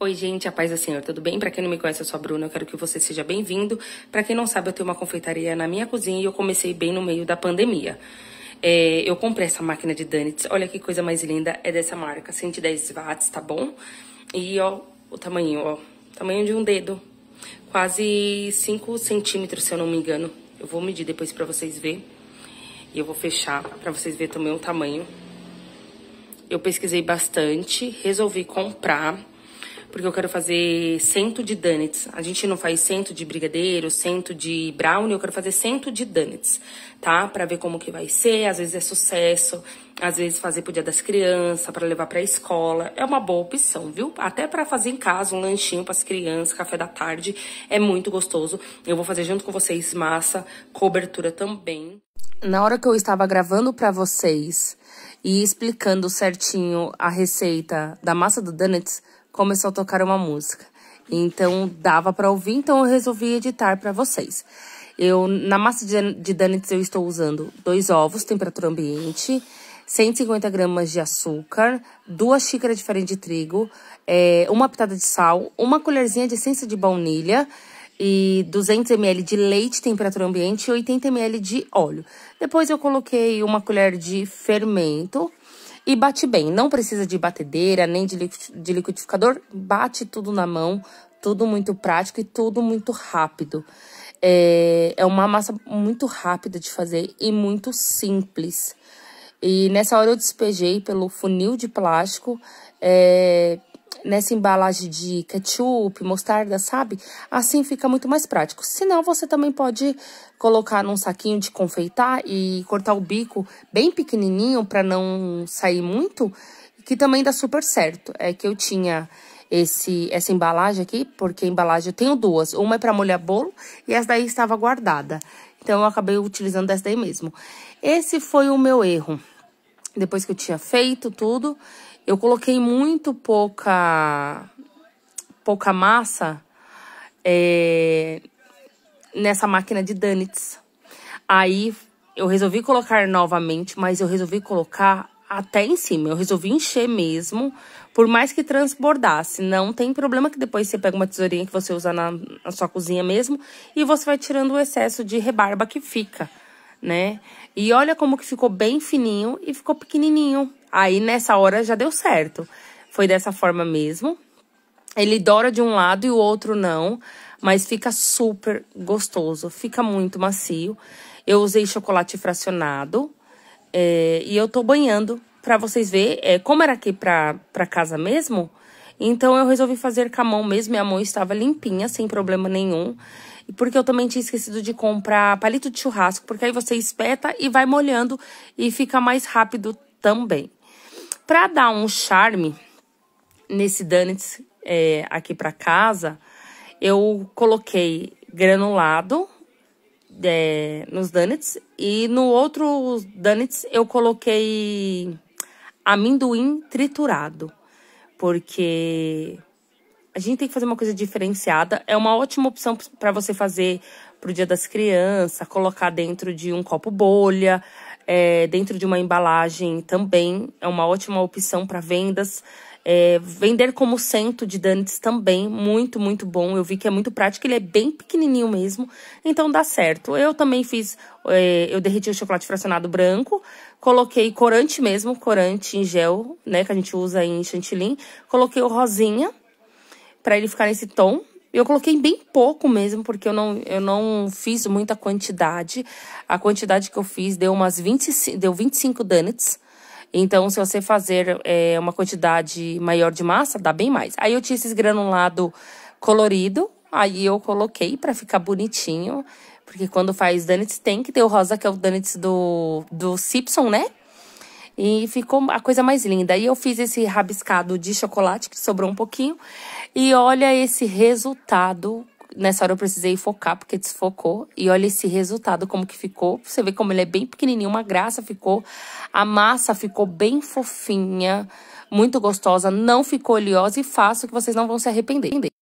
Oi, gente, a paz do Senhor, tudo bem? Para quem não me conhece, eu sou a Bruna, eu quero que você seja bem-vindo. Para quem não sabe, eu tenho uma confeitaria na minha cozinha e eu comecei bem no meio da pandemia. É, eu comprei essa máquina de donuts, olha que coisa mais linda, é dessa marca, 110 watts, tá bom? E ó, o tamanho, ó, tamanho de um dedo, quase 5 centímetros, se eu não me engano. Eu vou medir depois para vocês verem. E eu vou fechar para vocês verem também o tamanho. Eu pesquisei bastante, resolvi comprar porque eu quero fazer cento de donuts. A gente não faz cento de brigadeiro, cento de brownie, eu quero fazer cento de donuts, tá? Para ver como que vai ser, às vezes é sucesso, às vezes fazer pro dia das crianças, para levar para a escola. É uma boa opção, viu? Até para fazer em casa um lanchinho para as crianças, café da tarde, é muito gostoso. Eu vou fazer junto com vocês massa, cobertura também. Na hora que eu estava gravando para vocês, e explicando certinho a receita da massa do donuts, começou a tocar uma música. Então dava para ouvir, então eu resolvi editar para vocês. Eu na massa de donuts eu estou usando dois ovos, temperatura ambiente, 150 gramas de açúcar, duas xícaras de farinha de trigo, é, uma pitada de sal, uma colherzinha de essência de baunilha e 200 ml de leite temperatura ambiente e 80 ml de óleo. Depois eu coloquei uma colher de fermento e bate bem. Não precisa de batedeira, nem de liquidificador, bate tudo na mão, tudo muito prático e tudo muito rápido. É, é uma massa muito rápida de fazer e muito simples. E nessa hora eu despejei pelo funil de plástico, é, nessa embalagem de ketchup, mostarda, sabe? Assim fica muito mais prático. Se não, você também pode colocar num saquinho de confeitar e cortar o bico bem pequenininho para não sair muito, que também dá super certo. É que eu tinha esse essa embalagem aqui, porque embalagem eu tenho duas, uma é para molhar bolo e essa daí estava guardada. Então eu acabei utilizando essa daí mesmo. Esse foi o meu erro. Depois que eu tinha feito tudo, eu coloquei muito pouca, pouca massa é, nessa máquina de donuts. Aí eu resolvi colocar novamente, mas eu resolvi colocar até em cima. Eu resolvi encher mesmo, por mais que transbordasse. Não tem problema que depois você pega uma tesourinha que você usa na, na sua cozinha mesmo e você vai tirando o excesso de rebarba que fica né? E olha como que ficou bem fininho e ficou pequenininho. Aí, nessa hora, já deu certo. Foi dessa forma mesmo. Ele dora de um lado e o outro não, mas fica super gostoso, fica muito macio. Eu usei chocolate fracionado é, e eu tô banhando para vocês verem. Eh, é, como era aqui pra, pra casa mesmo, então eu resolvi fazer com a mão mesmo. Minha mão estava limpinha, sem problema nenhum. E porque eu também tinha esquecido de comprar palito de churrasco, porque aí você espeta e vai molhando e fica mais rápido também. Para dar um charme nesse donuts é, aqui para casa, eu coloquei granulado é, nos donuts e no outro donuts eu coloquei amendoim triturado, porque a gente tem que fazer uma coisa diferenciada. É uma ótima opção para você fazer pro Dia das Crianças, colocar dentro de um copo bolha, é, dentro de uma embalagem também. É uma ótima opção para vendas. É, vender como cento de Dantes também, muito, muito bom. Eu vi que é muito prático, ele é bem pequenininho mesmo, então dá certo. Eu também fiz, é, eu derreti o chocolate fracionado branco, coloquei corante mesmo, corante em gel, né, que a gente usa em chantilly. Coloquei o rosinha, para ele ficar nesse tom. Eu coloquei bem pouco mesmo, porque eu não, eu não fiz muita quantidade. A quantidade que eu fiz deu umas 25, deu 25 donuts. Então, se você fazer é, uma quantidade maior de massa, dá bem mais. Aí eu tinha esses granulado colorido, aí eu coloquei para ficar bonitinho. Porque quando faz donuts tem que ter o rosa, que é o donuts do, do Simpson, né? E ficou a coisa mais linda. E eu fiz esse rabiscado de chocolate, que sobrou um pouquinho. E olha esse resultado. Nessa hora eu precisei focar, porque desfocou. E olha esse resultado, como que ficou. Você vê como ele é bem pequenininho, uma graça ficou. A massa ficou bem fofinha, muito gostosa. Não ficou oleosa e faço que vocês não vão se arrepender.